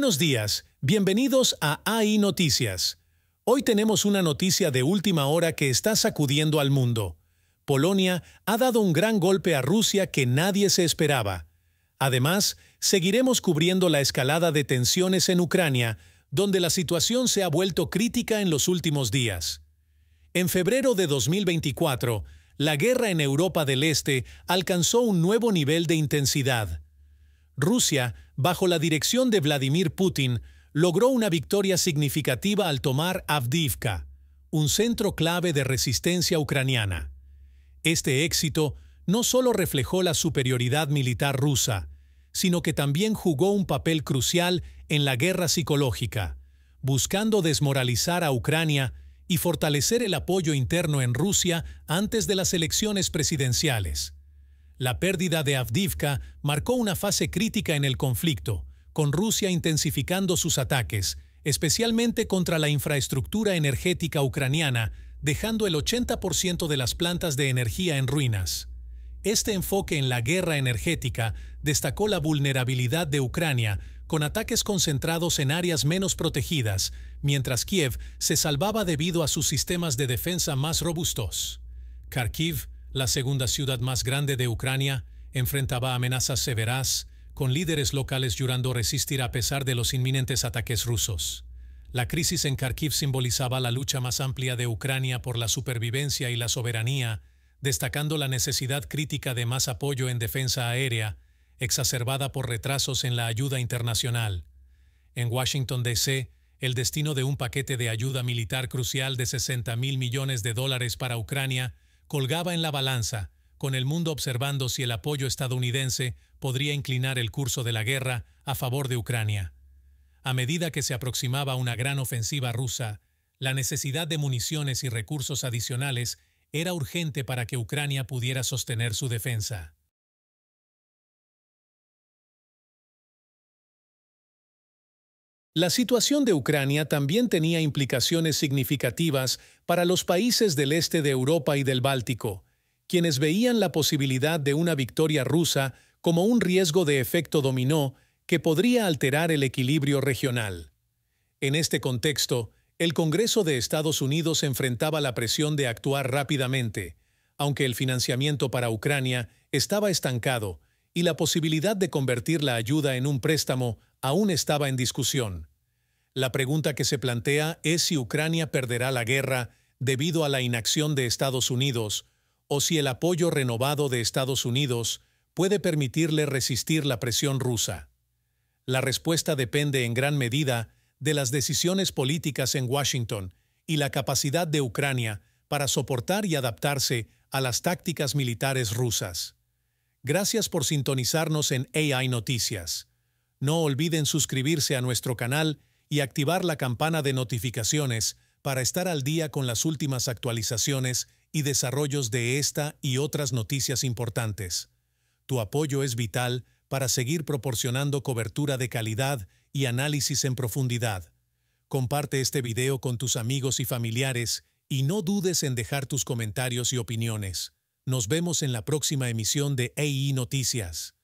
Buenos días, bienvenidos a AI Noticias. Hoy tenemos una noticia de última hora que está sacudiendo al mundo. Polonia ha dado un gran golpe a Rusia que nadie se esperaba. Además, seguiremos cubriendo la escalada de tensiones en Ucrania, donde la situación se ha vuelto crítica en los últimos días. En febrero de 2024, la guerra en Europa del Este alcanzó un nuevo nivel de intensidad. Rusia bajo la dirección de Vladimir Putin, logró una victoria significativa al tomar Avdivka, un centro clave de resistencia ucraniana. Este éxito no solo reflejó la superioridad militar rusa, sino que también jugó un papel crucial en la guerra psicológica, buscando desmoralizar a Ucrania y fortalecer el apoyo interno en Rusia antes de las elecciones presidenciales. La pérdida de Avdivka marcó una fase crítica en el conflicto, con Rusia intensificando sus ataques, especialmente contra la infraestructura energética ucraniana, dejando el 80% de las plantas de energía en ruinas. Este enfoque en la guerra energética destacó la vulnerabilidad de Ucrania, con ataques concentrados en áreas menos protegidas, mientras Kiev se salvaba debido a sus sistemas de defensa más robustos. Kharkiv, la segunda ciudad más grande de Ucrania, enfrentaba amenazas severas, con líderes locales jurando resistir a pesar de los inminentes ataques rusos. La crisis en Kharkiv simbolizaba la lucha más amplia de Ucrania por la supervivencia y la soberanía, destacando la necesidad crítica de más apoyo en defensa aérea, exacerbada por retrasos en la ayuda internacional. En Washington, D.C., el destino de un paquete de ayuda militar crucial de 60 mil millones de dólares para Ucrania colgaba en la balanza, con el mundo observando si el apoyo estadounidense podría inclinar el curso de la guerra a favor de Ucrania. A medida que se aproximaba una gran ofensiva rusa, la necesidad de municiones y recursos adicionales era urgente para que Ucrania pudiera sostener su defensa. La situación de Ucrania también tenía implicaciones significativas para los países del este de Europa y del Báltico, quienes veían la posibilidad de una victoria rusa como un riesgo de efecto dominó que podría alterar el equilibrio regional. En este contexto, el Congreso de Estados Unidos enfrentaba la presión de actuar rápidamente, aunque el financiamiento para Ucrania estaba estancado y la posibilidad de convertir la ayuda en un préstamo aún estaba en discusión. La pregunta que se plantea es si Ucrania perderá la guerra debido a la inacción de Estados Unidos o si el apoyo renovado de Estados Unidos puede permitirle resistir la presión rusa. La respuesta depende en gran medida de las decisiones políticas en Washington y la capacidad de Ucrania para soportar y adaptarse a las tácticas militares rusas. Gracias por sintonizarnos en AI Noticias. No olviden suscribirse a nuestro canal y activar la campana de notificaciones para estar al día con las últimas actualizaciones y desarrollos de esta y otras noticias importantes. Tu apoyo es vital para seguir proporcionando cobertura de calidad y análisis en profundidad. Comparte este video con tus amigos y familiares y no dudes en dejar tus comentarios y opiniones. Nos vemos en la próxima emisión de AI Noticias.